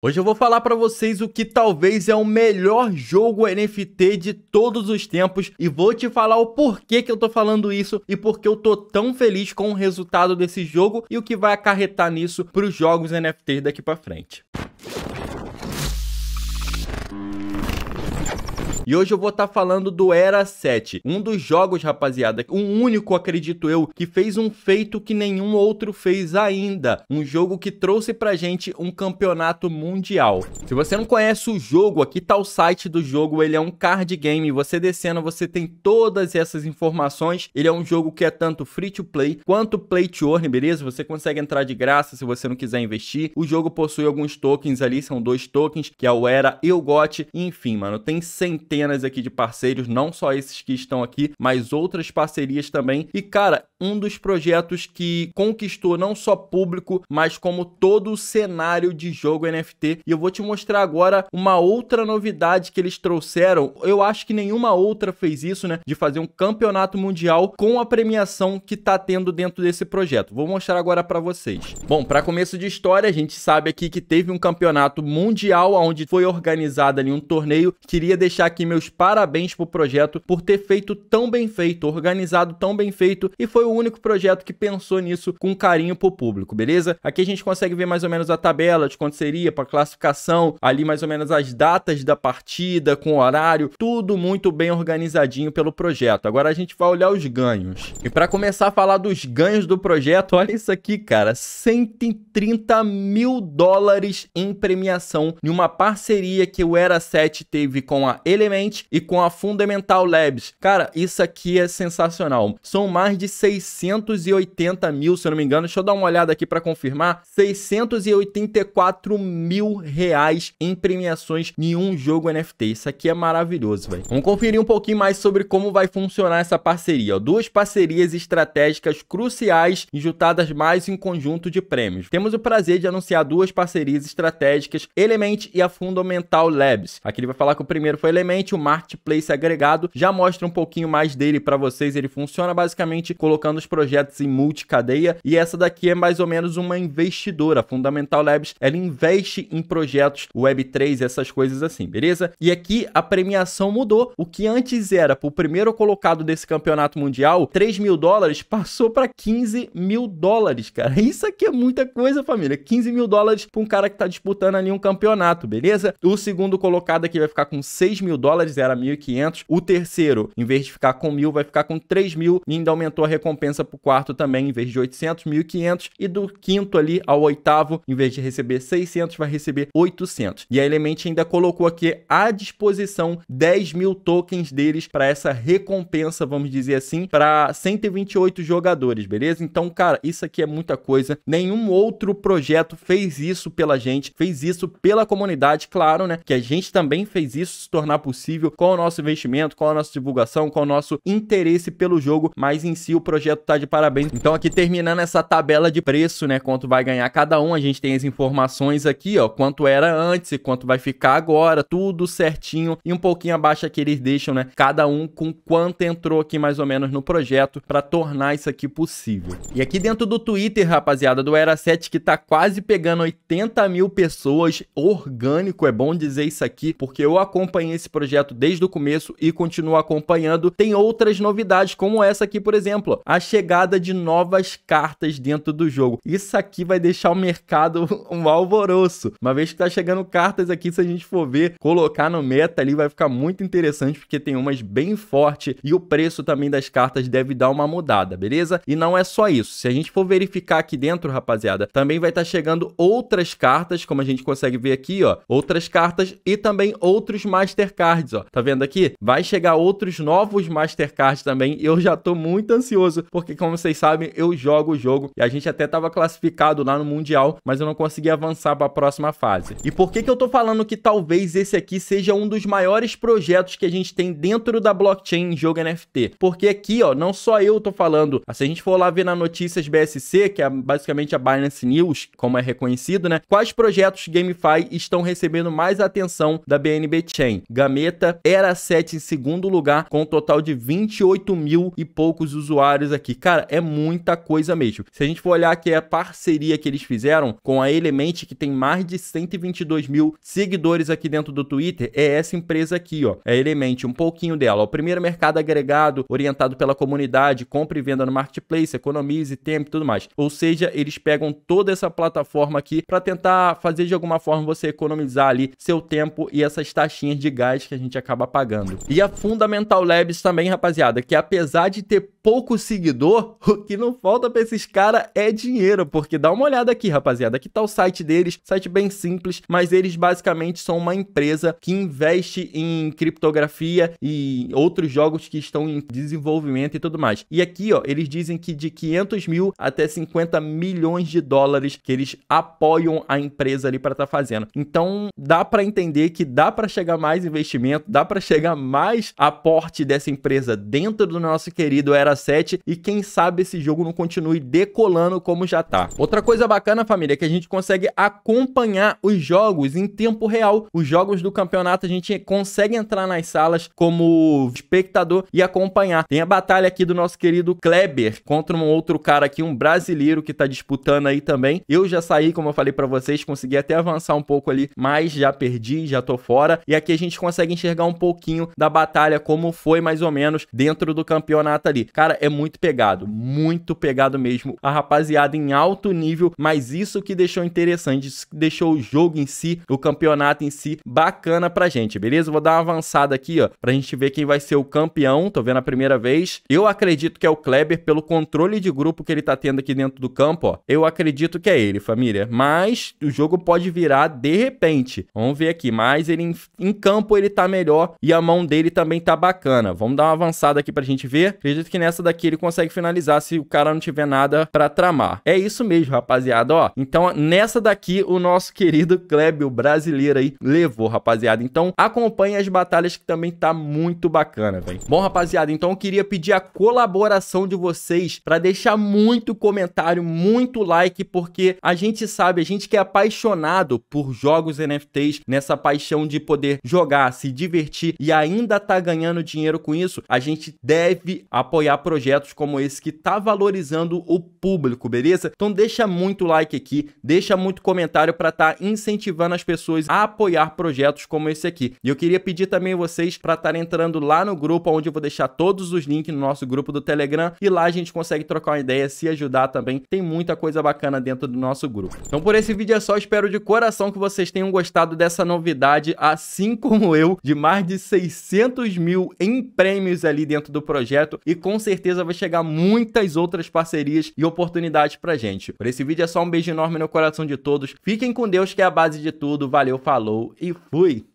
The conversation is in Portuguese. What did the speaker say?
Hoje eu vou falar para vocês o que talvez é o melhor jogo NFT de todos os tempos e vou te falar o porquê que eu tô falando isso e porque eu tô tão feliz com o resultado desse jogo e o que vai acarretar nisso para os jogos NFTs daqui para frente. E hoje eu vou estar tá falando do Era 7, um dos jogos, rapaziada, um único, acredito eu, que fez um feito que nenhum outro fez ainda. Um jogo que trouxe pra gente um campeonato mundial. Se você não conhece o jogo, aqui tá o site do jogo, ele é um card game, você descendo, você tem todas essas informações. Ele é um jogo que é tanto free to play quanto play to earn, beleza? Você consegue entrar de graça se você não quiser investir. O jogo possui alguns tokens ali, são dois tokens, que é o Era e o GOT. Enfim, mano, tem centenas centenas aqui de parceiros, não só esses que estão aqui, mas outras parcerias também. E cara, um dos projetos que conquistou não só público, mas como todo o cenário de jogo NFT. E eu vou te mostrar agora uma outra novidade que eles trouxeram. Eu acho que nenhuma outra fez isso, né? De fazer um campeonato mundial com a premiação que tá tendo dentro desse projeto. Vou mostrar agora para vocês. Bom, para começo de história, a gente sabe aqui que teve um campeonato mundial onde foi organizado ali um torneio. Queria deixar aqui meus parabéns pro projeto por ter feito tão bem feito, organizado tão bem feito e foi o único projeto que pensou nisso com carinho pro público, beleza? Aqui a gente consegue ver mais ou menos a tabela de quanto seria para classificação, ali mais ou menos as datas da partida com horário, tudo muito bem organizadinho pelo projeto. Agora a gente vai olhar os ganhos. E para começar a falar dos ganhos do projeto, olha isso aqui, cara, 130 mil dólares em premiação em uma parceria que o Era 7 teve com a Element diferente e com a Fundamental Labs. Cara, isso aqui é sensacional. São mais de 680 mil, se eu não me engano. Deixa eu dar uma olhada aqui para confirmar. 684 mil reais em premiações em um jogo NFT. Isso aqui é maravilhoso, velho. Vamos conferir um pouquinho mais sobre como vai funcionar essa parceria. Ó. Duas parcerias estratégicas cruciais juntadas mais em conjunto de prêmios. Temos o prazer de anunciar duas parcerias estratégicas, Element e a Fundamental Labs. Aqui ele vai falar que o primeiro foi Element o marketplace agregado já mostra um pouquinho mais dele para vocês. Ele funciona basicamente colocando os projetos em multicadeia e essa daqui é mais ou menos uma investidora. A Fundamental Labs, ela investe em projetos Web3, essas coisas assim, beleza? E aqui a premiação mudou. O que antes era para o primeiro colocado desse campeonato mundial, 3 mil dólares, passou para 15 mil dólares, cara. Isso aqui é muita coisa, família. 15 mil dólares para um cara que está disputando ali um campeonato, beleza? O segundo colocado aqui vai ficar com 6 mil dólares dólares, era 1.500. O terceiro, em vez de ficar com 1.000, vai ficar com 3.000 e ainda aumentou a recompensa para o quarto também, em vez de 800, 1.500. E do quinto ali ao oitavo, em vez de receber 600, vai receber 800. E a Element ainda colocou aqui à disposição 10 mil tokens deles para essa recompensa, vamos dizer assim, para 128 jogadores, beleza? Então, cara, isso aqui é muita coisa. Nenhum outro projeto fez isso pela gente, fez isso pela comunidade, claro, né? Que a gente também fez isso se tornar possível possível com o nosso investimento, com a nossa divulgação, com o nosso interesse pelo jogo, mas em si o projeto tá de parabéns. Então aqui terminando essa tabela de preço, né, quanto vai ganhar cada um, a gente tem as informações aqui, ó, quanto era antes e quanto vai ficar agora, tudo certinho e um pouquinho abaixo aqui eles deixam, né, cada um com quanto entrou aqui mais ou menos no projeto para tornar isso aqui possível. E aqui dentro do Twitter, rapaziada, do Era 7 que tá quase pegando 80 mil pessoas, orgânico, é bom dizer isso aqui, porque eu acompanhei esse projeto projeto desde o começo e continua acompanhando, tem outras novidades, como essa aqui, por exemplo, a chegada de novas cartas dentro do jogo. Isso aqui vai deixar o mercado um alvoroço. Uma vez que tá chegando cartas aqui, se a gente for ver, colocar no meta ali vai ficar muito interessante, porque tem umas bem forte e o preço também das cartas deve dar uma mudada, beleza? E não é só isso. Se a gente for verificar aqui dentro, rapaziada, também vai estar tá chegando outras cartas, como a gente consegue ver aqui, ó, outras cartas e também outros Mastercard Mastercards, ó. Tá vendo aqui? Vai chegar outros novos Mastercards também. Eu já tô muito ansioso, porque como vocês sabem, eu jogo o jogo e a gente até tava classificado lá no Mundial, mas eu não consegui avançar para a próxima fase. E por que que eu tô falando que talvez esse aqui seja um dos maiores projetos que a gente tem dentro da blockchain em jogo NFT? Porque aqui, ó, não só eu tô falando. Ah, se a gente for lá ver na Notícias BSC, que é basicamente a Binance News, como é reconhecido, né? Quais projetos GameFi estão recebendo mais atenção da BNB Chain? Gamera planeta era sete em segundo lugar, com um total de 28 mil e poucos usuários aqui. Cara, é muita coisa mesmo. Se a gente for olhar que é a parceria que eles fizeram com a Element, que tem mais de 122 mil seguidores aqui dentro do Twitter, é essa empresa aqui, ó. É a Element, um pouquinho dela. O primeiro mercado agregado, orientado pela comunidade, compra e venda no marketplace, economize tempo e tudo mais. Ou seja, eles pegam toda essa plataforma aqui para tentar fazer de alguma forma você economizar ali seu tempo e essas taxinhas de gás que a a gente acaba pagando. E a Fundamental Labs também, rapaziada, que apesar de ter pouco seguidor, o que não falta para esses caras é dinheiro, porque dá uma olhada aqui, rapaziada. Aqui tá o site deles, site bem simples, mas eles basicamente são uma empresa que investe em criptografia e outros jogos que estão em desenvolvimento e tudo mais. E aqui, ó, eles dizem que de 500 mil até 50 milhões de dólares que eles apoiam a empresa ali para estar tá fazendo. Então, dá para entender que dá para chegar mais investimento dá para chegar mais aporte dessa empresa dentro do nosso querido Era 7 e quem sabe esse jogo não continue decolando como já tá. Outra coisa bacana, família, é que a gente consegue acompanhar os jogos em tempo real. Os jogos do campeonato a gente consegue entrar nas salas como espectador e acompanhar. Tem a batalha aqui do nosso querido Kleber contra um outro cara aqui, um brasileiro que tá disputando aí também. Eu já saí, como eu falei para vocês, consegui até avançar um pouco ali, mas já perdi, já tô fora. E aqui a gente consegue enxergar um pouquinho da batalha, como foi mais ou menos dentro do campeonato ali. Cara, é muito pegado, muito pegado mesmo. A rapaziada em alto nível, mas isso que deixou interessante, isso que deixou o jogo em si, o campeonato em si, bacana pra gente, beleza? Vou dar uma avançada aqui, ó, pra gente ver quem vai ser o campeão. Tô vendo a primeira vez. Eu acredito que é o Kleber, pelo controle de grupo que ele tá tendo aqui dentro do campo, ó. Eu acredito que é ele, família. Mas o jogo pode virar de repente. Vamos ver aqui. Mas ele em, em campo ele tá tá melhor e a mão dele também tá bacana. Vamos dar uma avançada aqui pra gente ver. Acredito que nessa daqui ele consegue finalizar se o cara não tiver nada pra tramar. É isso mesmo, rapaziada, ó. Então, nessa daqui, o nosso querido o brasileiro aí levou, rapaziada. Então, acompanhe as batalhas que também tá muito bacana, velho. Bom, rapaziada, então eu queria pedir a colaboração de vocês pra deixar muito comentário, muito like, porque a gente sabe, a gente que é apaixonado por jogos NFTs, nessa paixão de poder jogar, se se divertir e ainda tá ganhando dinheiro com isso, a gente deve apoiar projetos como esse que tá valorizando o público, beleza? Então deixa muito like aqui, deixa muito comentário para estar tá incentivando as pessoas a apoiar projetos como esse aqui. E eu queria pedir também vocês para estar tá entrando lá no grupo onde eu vou deixar todos os links no nosso grupo do Telegram e lá a gente consegue trocar uma ideia, se ajudar também. Tem muita coisa bacana dentro do nosso grupo. Então por esse vídeo é só, espero de coração que vocês tenham gostado dessa novidade, assim como eu de mais de 600 mil em prêmios ali dentro do projeto e com certeza vai chegar muitas outras parcerias e oportunidades pra gente. Por esse vídeo é só um beijo enorme no coração de todos. Fiquem com Deus, que é a base de tudo. Valeu, falou e fui!